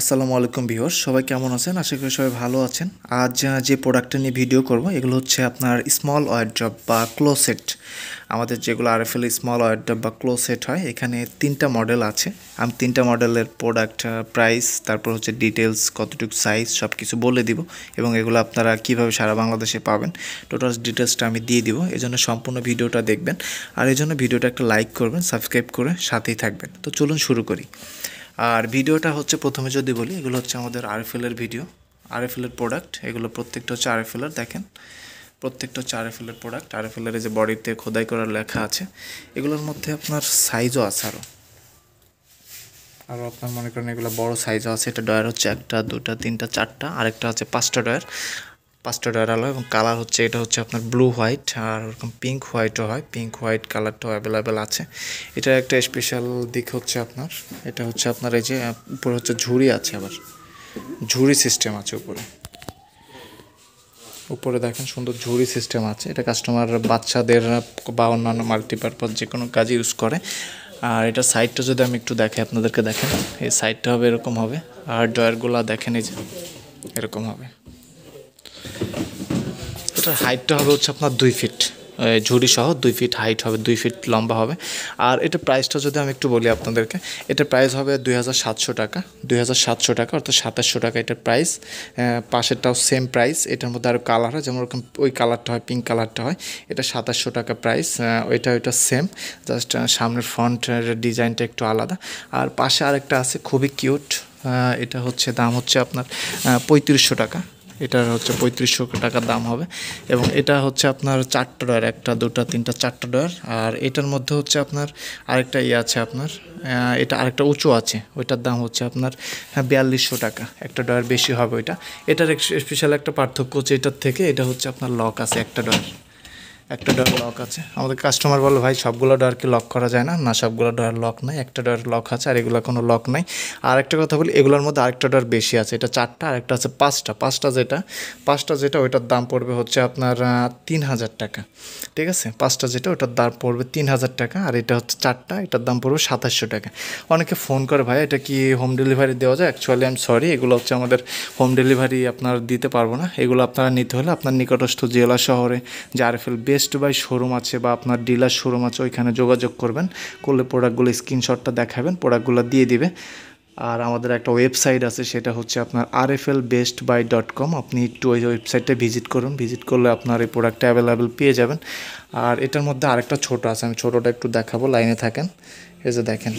আসসালামু আলাইকুম বিহর সবাই কেমন আছেন আশা করি সবাই ভালো আছেন আজ যে প্রোডাক্টটা নিয়ে ভিডিও করব এগুলো হচ্ছে আপনার স্মল ড্রপ বা ক্লোসেট আমাদের যেগুলো আর এফএল স্মল ড্রপ বা ক্লোসেট হয় এখানে তিনটা মডেল আছে আমি তিনটা মডেলের প্রোডাক্ট প্রাইস তারপর হচ্ছে ডিটেলস কতটুকু সাইজ সব কিছু বলে দিব এবং এগুলো আপনারা কিভাবে সারা বাংলাদেশে পাবেন টোটাল ডিটেলসটা আমি দিয়ে দিব এজন্য সম্পূর্ণ ভিডিওটা দেখবেন আর এজন্য ভিডিওটা একটা লাইক করবেন সাবস্ক্রাইব করে সাথেই থাকবেন তো চলুন শুরু করি আর ভিডিওটা হচ্ছে প্রথমে যদি বলি এগুলো হচ্ছে আমাদের আরএফএলের ভিডিও আরএফএলের প্রোডাক্ট এগুলো প্রত্যেকটা হচ্ছে আরএফএলের দেখেন প্রত্যেকটা হচ্ছে আরএফএলের প্রোডাক্ট আরএফএলের যে বডিতে খোদাই করার লেখা আছে এগুলোর মধ্যে আপনার সাইজও আছে আরও আরও আপনার মনে করেন এগুলো বড় সাইজও আছে এটা ডয়ার হচ্ছে একটা দুটা তিনটা চারটা আরেকটা হচ্ছে পাঁচটা ডয়ার পাঁচটা ডয়ার আলো এবং কালার হচ্ছে এটা হচ্ছে আপনার ব্লু হোয়াইট আর ওরকম পিঙ্ক হোয়াইটও হয় পিঙ্ক হোয়াইট কালারটাও অ্যাভেলেবেল আছে এটা একটা স্পেশাল দিক হচ্ছে আপনার এটা হচ্ছে আপনার এই যে উপরে হচ্ছে ঝুড়ি আছে আবার ঝুড়ি সিস্টেম আছে উপরে উপরে দেখেন সুন্দর ঝুড়ি সিস্টেম আছে এটা কাস্টমার বাচ্চাদের বা অন্যান্য মাল্টিপারপাস যে কোনো কাজে ইউজ করে আর এটা সাইডটা যদি আমি একটু দেখাই আপনাদেরকে দেখেন এই সাইডটা হবে এরকম হবে আর ডয়ারগুলো দেখেন এই যে এরকম হবে ওটার হাইটটা হবে হচ্ছে আপনার দুই ফিট ঝুড়ি সহ দুই ফিট হাইট হবে দুই ফিট লম্বা হবে আর এটা প্রাইসটা যদি আমি একটু বলি আপনাদেরকে এটা প্রাইস হবে দুই হাজার সাতশো টাকা দুই হাজার সাতশো টাকা অর্থাৎ সাতাশশো টাকা এটার প্রাইস পাশেরটাও সেম প্রাইস এটার মধ্যে আরও কালার হয় যেমন ওরকম ওই কালারটা হয় পিঙ্ক কালারটা হয় এটা সাতাশশো টাকা প্রাইস ওইটা ওইটা সেম জাস্ট সামনের ফ্রন্টের ডিজাইনটা একটু আলাদা আর পাশে আরেকটা আছে খুবই কিউট এটা হচ্ছে দাম হচ্ছে আপনার পঁয়ত্রিশশো টাকা এটার হচ্ছে পঁয়ত্রিশশো টাকা দাম হবে এবং এটা হচ্ছে আপনার চারটা ডয়ার একটা দুটা তিনটা চারটা ডয়ার আর এটার মধ্যে হচ্ছে আপনার আরেকটা ইয়ে আছে আপনার এটা আরেকটা উঁচু আছে ওইটার দাম হচ্ছে আপনার হ্যাঁ, বিয়াল্লিশশো টাকা একটা ডয়ার বেশি হবে ওইটা এটার স্পেশাল একটা পার্থক্য হচ্ছে এটার থেকে এটা হচ্ছে আপনার লক আছে একটা ডয়ার একটা ডোর লক আছে আমাদের কাস্টমার বলো ভাই সবগুলো ডোরকে লক করা যায় না না সবগুলো ডোর লক নাই একটা ডোর লক আছে আর এগুলো কোনো লক নাই আর একটা কথা বলি এগুলোর মধ্যে আরেকটা ডোর বেশি আছে এটা চারটা আর একটা আছে পাঁচটা পাঁচটা যেটা পাঁচটা যেটা ওইটার দাম পড়বে হচ্ছে আপনার তিন হাজার টাকা ঠিক আছে পাঁচটা যেটা ওটার দাম পড়বে তিন হাজার টাকা আর এটা হচ্ছে চারটা এটার দাম পড়বে সাতাশশো টাকা অনেকে ফোন করে ভাই এটা কি হোম ডেলিভারি দেওয়া যায় অ্যাকচুয়ালি আমি সরি এগুলো হচ্ছে আমাদের হোম ডেলিভারি আপনার দিতে পারবো না এগুলো আপনারা নিতে হলে আপনার নিকটস্থ জেলা শহরে যে বে বেস্ট বাই শোরুম আছে বা আপনার ডিলার শোরুম আছে ওইখানে যোগাযোগ করবেন করলে প্রোডাক্টগুলো স্ক্রিনশটটা দেখাবেন প্রোডাক্টগুলো দিয়ে দিবে আর আমাদের একটা ওয়েবসাইট আছে সেটা হচ্ছে আপনার R F L best buy dot com আপনি একটু ওই ওয়েবসাইটটা ভিজিট করুন ভিজিট করলে আপনার এই প্রোডাক্টটা অ্যাভেলেবেল পেয়ে যাবেন আর এটার মধ্যে আরেকটা ছোট আছে আমি ছোটোটা একটু দেখাবো লাইনে থাকেন এই যে দেখেন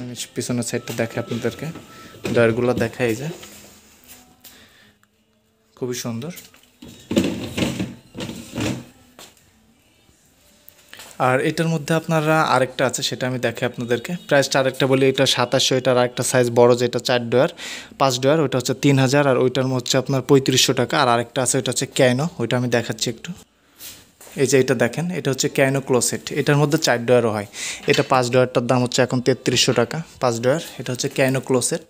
আমি পিছনের সাইডটা দেখাই আপনাদেরকে ডয়ারগুলো দেখাই যে খুবই সুন্দর আর এটার মধ্যে আপনারা আরেকটা আছে সেটা আমি দেখে আপনাদেরকে প্রাইসটা আরেকটা বলি এটা সাতাশশো এটা আরেকটা সাইজ বড় যেটা চার ডয়ার পাঁচ ডয়ার ওইটা হচ্ছে তিন হাজার আর ওইটার হচ্ছে আপনার পঁয়ত্রিশশো টাকা আর আরেকটা আছে ওইটা হচ্ছে ক্যানো ওইটা আমি দেখাচ্ছি একটু এই যে এটা দেখেন এটা হচ্ছে ক্যানো ক্লোসেট এটার মধ্যে চার ডয়ারও হয় এটা পাঁচ ডয়ারটার দাম হচ্ছে এখন তেত্রিশশো টাকা পাঁচ ডয়ার এটা হচ্ছে ক্যানো ক্লোসেট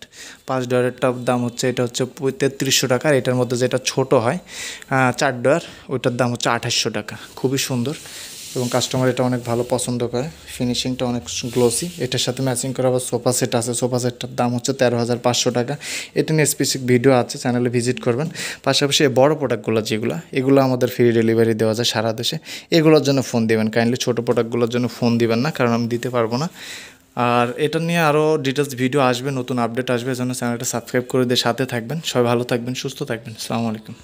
পাঁচ ডোয়ারেরটার দাম হচ্ছে এটা হচ্ছে তেত্রিশশো টাকা আর এটার মধ্যে যেটা ছোট হয় চার ডয়ার ওইটার দাম হচ্ছে আঠাশশো টাকা খুবই সুন্দর এবং কাস্টমার এটা অনেক ভালো পছন্দ করে ফিনিশিংটা অনেক গ্লোসি এটার সাথে ম্যাচিং করা আবার সোফা সেট আছে সোফা সেটটার দাম হচ্ছে তেরো হাজার পাঁচশো টাকা এটা নিয়ে স্পেসিফিক ভিডিও আছে চ্যানেলে ভিজিট করবেন পাশাপাশি বড় প্রোডাক্টগুলো যেগুলো এগুলো আমাদের ফ্রি ডেলিভারি দেওয়া যায় সারা দেশে এগুলোর জন্য ফোন দিবেন কাইন্ডলি ছোটো প্রোডাক্টগুলোর জন্য ফোন দিবেন না কারণ আমি দিতে পারবো না আর এটা নিয়ে আরও ডিটেলস ভিডিও আসবে নতুন আপডেট আসবে যেন চ্যানেলটা সাবস্ক্রাইব করে দিয়ে সাথে থাকবেন সবাই ভালো থাকবেন সুস্থ থাকবেন সালামু আলাইকুম